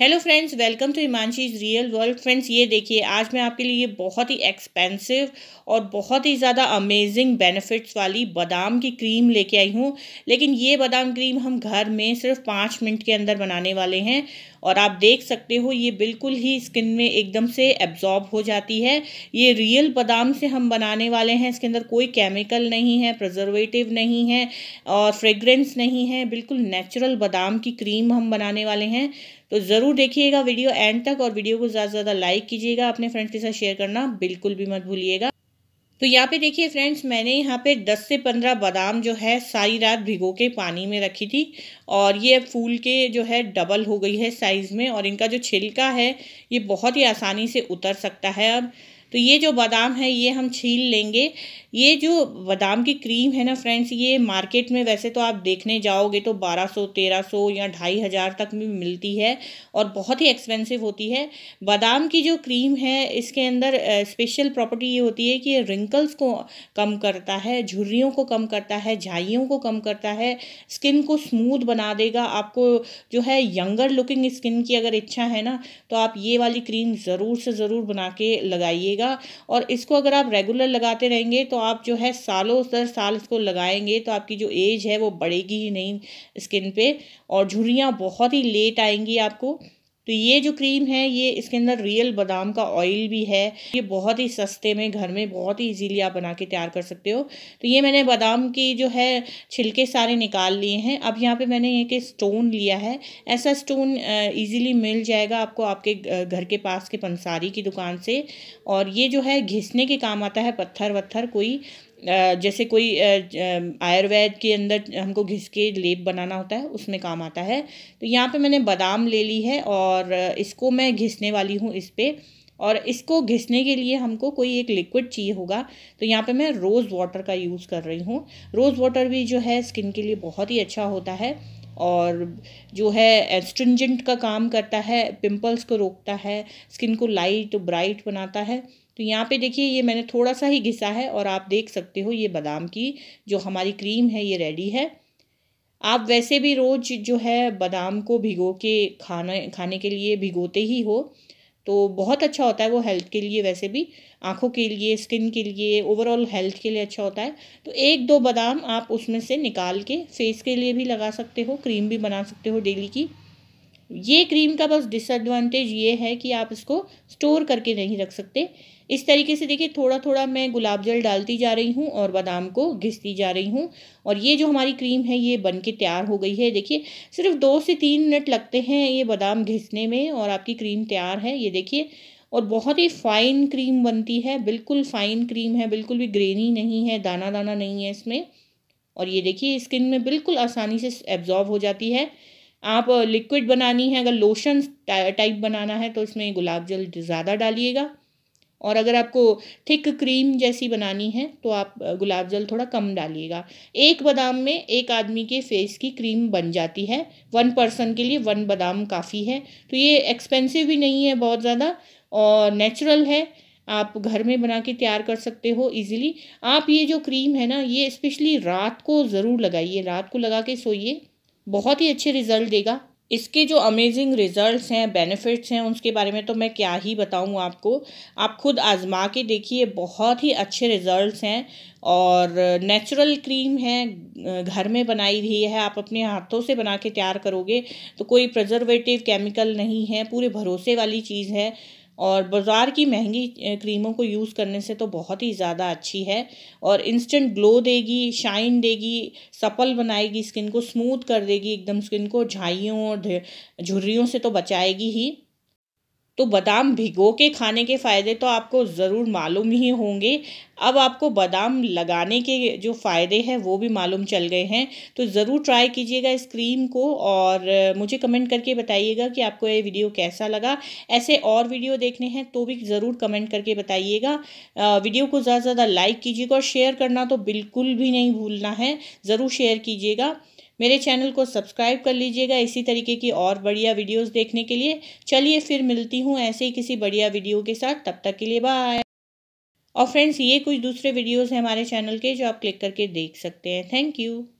hello friends welcome to Himanshi's real world friends ये देखिए आज मैं आपके लिए बहुत ही एक्सपेंसिव और बहुत ही ज़्यादा अमेजिंग बेनिफिट्स वाली बादाम की क्रीम लेके आई हूँ लेकिन ये बादाम क्रीम हम घर में सिर्फ पाँच मिनट के अंदर बनाने वाले हैं और आप देख सकते हो ये बिल्कुल ही स्किन में एकदम से एब्जॉर्ब हो जाती है ये रियल बादाम से हम बनाने वाले हैं इसके अंदर कोई केमिकल नहीं है प्रजर्वेटिव नहीं है और फ्रेगरेंस नहीं है बिल्कुल नेचुरल बादाम की क्रीम हम बनाने वाले हैं तो ज़रूर देखिएगा वीडियो एंड तक और वीडियो को ज़्यादा से ज़्यादा लाइक कीजिएगा अपने फ्रेंड्स के साथ शेयर करना बिल्कुल भी मत भूलिएगा तो यहाँ पे देखिए फ्रेंड्स मैंने यहाँ पे 10 से 15 बादाम जो है सारी रात भिगो के पानी में रखी थी और ये फूल के जो है डबल हो गई है साइज़ में और इनका जो छिलका है ये बहुत ही आसानी से उतर सकता है अब तो ये जो बादाम है ये हम छील लेंगे ये जो बादाम की क्रीम है ना फ्रेंड्स ये मार्केट में वैसे तो आप देखने जाओगे तो 1200 1300 या ढाई हज़ार तक में मिलती है और बहुत ही एक्सपेंसिव होती है बादाम की जो क्रीम है इसके अंदर स्पेशल प्रॉपर्टी ये होती है कि ये रिंकल्स को कम करता है झुर्रियों को कम करता है झाइयों को कम करता है स्किन को स्मूथ बना देगा आपको जो है यंगर लुकिंग स्किन की अगर इच्छा है ना तो आप ये वाली क्रीम ज़रूर से ज़रूर बना के लगाइएगा रहेगा और इसको अगर आप रेगुलर लगाते रहेंगे तो आप जो है सालों दर साल इसको लगाएंगे तो आपकी जो एज है वो बढ़ेगी ही नहीं स्किन पे और झुरियाँ बहुत ही लेट आएंगी आपको तो ये जो क्रीम है ये इसके अंदर रियल बादाम का ऑयल भी है ये बहुत ही सस्ते में घर में बहुत ही इजीली आप बना के तैयार कर सकते हो तो ये मैंने बादाम की जो है छिलके सारे निकाल लिए हैं अब यहाँ पे मैंने एक स्टोन लिया है ऐसा स्टोन इजीली मिल जाएगा आपको आपके घर के पास के पंसारी की दुकान से और ये जो है घिसने के काम आता है पत्थर वत्थर कोई जैसे कोई आयुर्वेद के अंदर हमको घिस के लेप बनाना होता है उसमें काम आता है तो यहाँ पे मैंने बादाम ले ली है और इसको मैं घिसने वाली हूँ इस पर और इसको घिसने के लिए हमको कोई एक लिक्विड चाहिए होगा तो यहाँ पे मैं रोज़ वाटर का यूज़ कर रही हूँ रोज़ वाटर भी जो है स्किन के लिए बहुत ही अच्छा होता है और जो है एस्ट्रिंजेंट का काम करता है पिंपल्स को रोकता है स्किन को लाइट ब्राइट बनाता है तो यहाँ पे देखिए ये मैंने थोड़ा सा ही घिसा है और आप देख सकते हो ये बादाम की जो हमारी क्रीम है ये रेडी है आप वैसे भी रोज़ जो है बादाम को भिगो के खाना खाने के लिए भिगोते ही हो तो बहुत अच्छा होता है वो हेल्थ के लिए वैसे भी आँखों के लिए स्किन के लिए ओवरऑल हेल्थ के लिए अच्छा होता है तो एक दो बादाम आप उसमें से निकाल के फेस के लिए भी लगा सकते हो क्रीम भी बना सकते हो डेली की ये क्रीम का बस डिसएडवांटेज ये है कि आप इसको स्टोर करके नहीं रख सकते इस तरीके से देखिए थोड़ा थोड़ा मैं गुलाब जल डालती जा रही हूँ और बादाम को घिसती जा रही हूँ और ये जो हमारी क्रीम है ये बन के तैयार हो गई है देखिए सिर्फ दो से तीन मिनट लगते हैं ये बादाम घिसने में और आपकी क्रीम तैयार है ये देखिए और बहुत ही फाइन क्रीम बनती है बिल्कुल फाइन क्रीम है बिल्कुल भी ग्रेनी नहीं है दाना दाना नहीं है इसमें और ये देखिए स्किन में बिल्कुल आसानी से एब्जॉर्ब हो जाती है आप लिक्विड बनानी है अगर लोशन टाइप बनाना है तो इसमें गुलाब जल ज़्यादा डालिएगा और अगर आपको थिक क्रीम जैसी बनानी है तो आप गुलाब जल थोड़ा कम डालिएगा एक बादाम में एक आदमी के फेस की क्रीम बन जाती है वन पर्सन के लिए वन बादाम काफ़ी है तो ये एक्सपेंसिव भी नहीं है बहुत ज़्यादा और नेचुरल है आप घर में बना के तैयार कर सकते हो इजीली आप ये जो क्रीम है ना ये स्पेशली रात को ज़रूर लगाइए रात को लगा के सोइए बहुत ही अच्छे रिज़ल्ट देगा इसके जो अमेजिंग रिज़ल्ट्स हैं बेनिफिट्स हैं उसके बारे में तो मैं क्या ही बताऊँ आपको आप खुद आज़मा के देखिए बहुत ही अच्छे रिज़ल्ट्स हैं और नेचुरल क्रीम है घर में बनाई हुई है आप अपने हाथों से बना के तैयार करोगे तो कोई प्रजर्वेटिव केमिकल नहीं है पूरे भरोसे वाली चीज़ है और बाज़ार की महंगी क्रीमों को यूज़ करने से तो बहुत ही ज़्यादा अच्छी है और इंस्टेंट ग्लो देगी शाइन देगी सपल बनाएगी स्किन को स्मूथ कर देगी एकदम स्किन को झाइयों और झुर्रियों से तो बचाएगी ही तो बादाम भिगो के खाने के फ़ायदे तो आपको ज़रूर मालूम ही होंगे अब आपको बादाम लगाने के जो फ़ायदे हैं वो भी मालूम चल गए हैं तो ज़रूर ट्राई कीजिएगा इस क्रीम को और मुझे कमेंट करके बताइएगा कि आपको ये वीडियो कैसा लगा ऐसे और वीडियो देखने हैं तो भी ज़रूर कमेंट करके बताइएगा वीडियो को ज़्यादा से ज़्यादा लाइक कीजिएगा और शेयर करना तो बिल्कुल भी नहीं भूलना है ज़रूर शेयर कीजिएगा मेरे चैनल को सब्सक्राइब कर लीजिएगा इसी तरीके की और बढ़िया वीडियोज़ देखने के लिए चलिए फिर मिलती हूँ ऐसे ही किसी बढ़िया वीडियो के साथ तब तक के लिए बाय और फ्रेंड्स ये कुछ दूसरे वीडियोज़ हैं हमारे चैनल के जो आप क्लिक करके देख सकते हैं थैंक यू